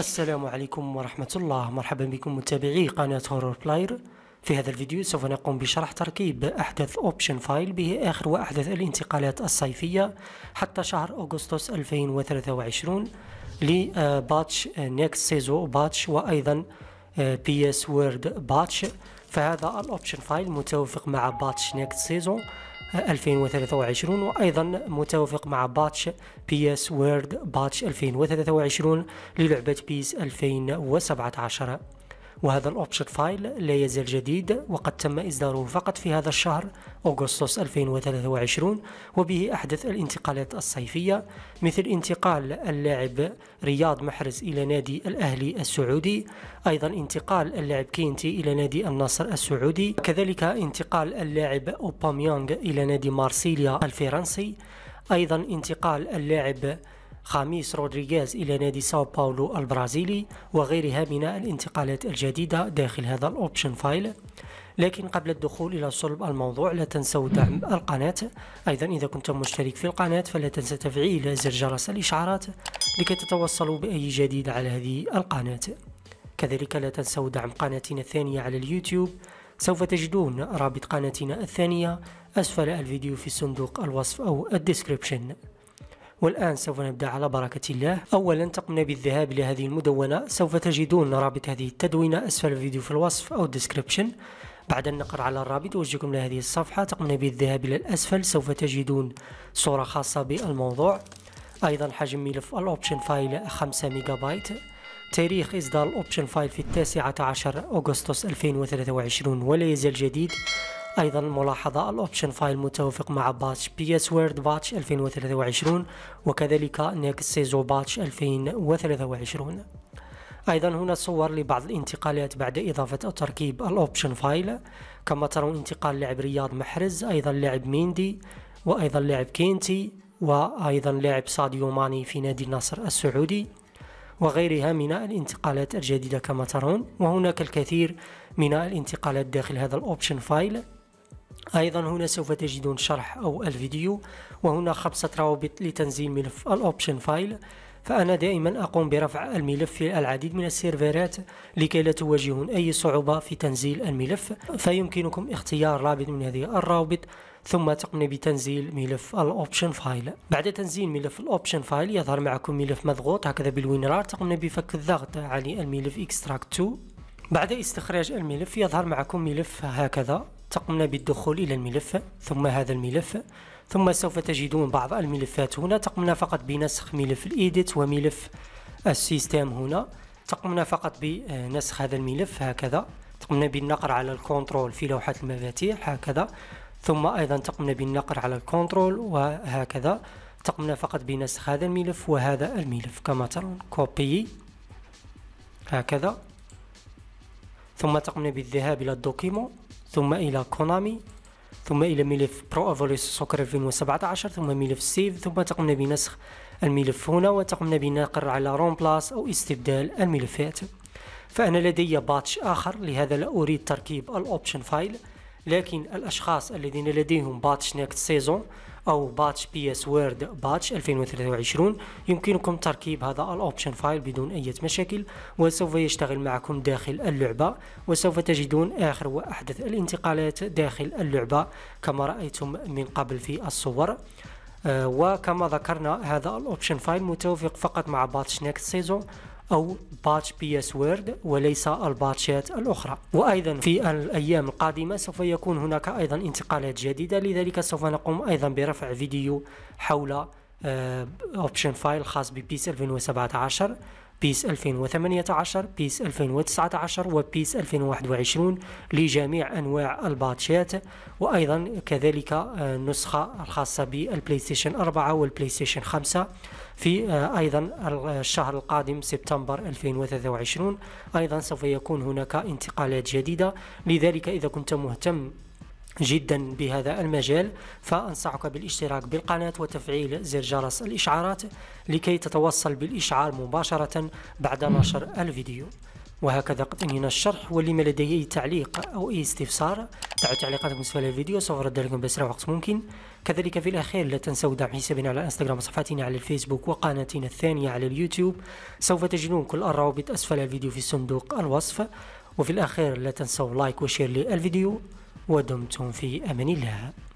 السلام عليكم ورحمة الله مرحبا بكم متابعي قناة هورور بلاير في هذا الفيديو سوف نقوم بشرح تركيب أحدث أوبشن فايل به آخر وأحدث الانتقالات الصيفية حتى شهر أغسطس 2023 لباتش نيكست سيزو باتش وأيضا بي اس وورد باتش فهذا الأوبشن فايل متوافق مع باتش نيكست سيزو 2023 وأيضا متوافق مع باتش اس وورد باتش 2023 للعبة بيس 2017 وهذا الأوبشن فايل لا يزال جديد وقد تم إصداره فقط في هذا الشهر أغسطس 2023 وبه أحدث الانتقالات الصيفية مثل انتقال اللاعب رياض محرز إلى نادي الأهلي السعودي أيضا انتقال اللاعب كينتي إلى نادي النصر السعودي كذلك انتقال اللاعب أوباميانغ إلى نادي مارسيليا الفرنسي أيضا انتقال اللاعب خاميس رودريغيز إلى نادي ساو باولو البرازيلي وغيرها من الانتقالات الجديدة داخل هذا الأوبشن فايل لكن قبل الدخول إلى صلب الموضوع لا تنسوا دعم القناة أيضا إذا كنت مشترك في القناة فلا تنسى تفعيل زر جرس الإشعارات لكي تتوصلوا بأي جديد على هذه القناة كذلك لا تنسوا دعم قناتنا الثانية على اليوتيوب سوف تجدون رابط قناتنا الثانية أسفل الفيديو في صندوق الوصف أو الديسكريبشن والآن سوف نبدأ على بركة الله أولا تقمنا بالذهاب إلى هذه المدونة سوف تجدون رابط هذه التدوينة أسفل الفيديو في الوصف أو الديسكريبشن بعد أن نقر على الرابط وجهكم لهذه الصفحة تقمنا بالذهاب إلى الأسفل سوف تجدون صورة خاصة بالموضوع أيضا حجم ملف الأوبشن فايل 5 ميجا بايت تاريخ إصدار الأوبشن فايل في التاسعة عشر أغسطس 2023 ولا يزال جديد ايضا ملاحظة الاوبشن فايل متوافق مع باتش بي اس وورد باتش 2023 وكذلك سيزو باتش 2023 ايضا هنا صور لبعض الانتقالات بعد اضافة تركيب الاوبشن فايل كما ترون انتقال لاعب رياض محرز ايضا لاعب ميندي وايضا لاعب كينتي وايضا لاعب ساديو ماني في نادي النصر السعودي وغيرها من الانتقالات الجديدة كما ترون وهناك الكثير من الانتقالات داخل هذا الاوبشن فايل أيضا هنا سوف تجدون شرح أو الفيديو وهنا خمسة روابط لتنزيل ملف الأوبشن فايل فأنا دائما أقوم برفع الملف في العديد من السيرفرات لكي لا تواجهون أي صعوبة في تنزيل الملف فيمكنكم اختيار رابط من هذه الروابط ثم تقوم بتنزيل ملف الاوبشن فايل بعد تنزيل ملف الاوبشن فايل يظهر معكم ملف مضغوط هكذا بالوينرار تقوم بفك الضغط على الملف اكستراكت 2 بعد استخراج الملف يظهر معكم ملف هكذا تقمنا بالدخول إلى الملف ثم هذا الملف ثم سوف تجدون بعض الملفات هنا تقمنا فقط بنسخ ملف الإيديت وملف السيستم هنا تقمنا فقط بنسخ هذا الملف هكذا تقمنا بالنقر على الكنترول في لوحة المفاتيح هكذا ثم أيضا تقمنا بالنقر على الكنترول وهكذا تقمنا فقط بنسخ هذا الملف وهذا الملف كما ترون كوبي هكذا ثم تقمنا بالذهاب إلى الدوكيمون ثم إلى كونامي ثم إلى ملف برو أفوليس سوكر 2017 ثم ملف سيف ثم تقمنا بنسخ الملف هنا وتقمنا بنقر على روم بلاس أو استبدال الملفات فأنا لدي باتش آخر لهذا لا أريد تركيب الأوبشن فايل لكن الأشخاص الذين لديهم باتش نيكت سيزون او باتش بي اس وورد باتش 2023 يمكنكم تركيب هذا الاوبشن فايل بدون اي مشاكل وسوف يشتغل معكم داخل اللعبة وسوف تجدون اخر واحدث الانتقالات داخل اللعبة كما رأيتم من قبل في الصور آه، وكما ذكرنا هذا الاوبشن فايل متوافق فقط مع باتش نيكست سيزون أو باتش بي اس وورد وليس الباتشات الأخرى وأيضا في الأيام القادمة سوف يكون هناك أيضا انتقالات جديدة لذلك سوف نقوم أيضا برفع فيديو حول اوبشن آه، فايل خاص ببيس 2017 بيس 2018 بيس 2019 وبيس 2021 لجميع أنواع الباتشات وأيضا كذلك النسخة آه، الخاصة بالبلاي ستيشن 4 والبلاي ستيشن 5 في آه، أيضا آه، الشهر القادم سبتمبر 2023 أيضا سوف يكون هناك انتقالات جديدة لذلك إذا كنت مهتم جدا بهذا المجال فأنصحك بالاشتراك بالقناة وتفعيل زر جرس الإشعارات لكي تتوصل بالإشعار مباشرة بعد نشر الفيديو وهكذا قد انهينا الشرح واللي لديه اي تعليق او اي استفسار دعوا تعليقاتكم اسفل الفيديو سوف ارد لكم باسرع وقت ممكن كذلك في الاخير لا تنسوا دعم حسابنا على انستغرام وصفحتنا على الفيسبوك وقناتنا الثانيه على اليوتيوب سوف تجدون كل الروابط اسفل الفيديو في صندوق الوصف وفي الاخير لا تنسوا لايك وشير للفيديو ودمتم في أمان الله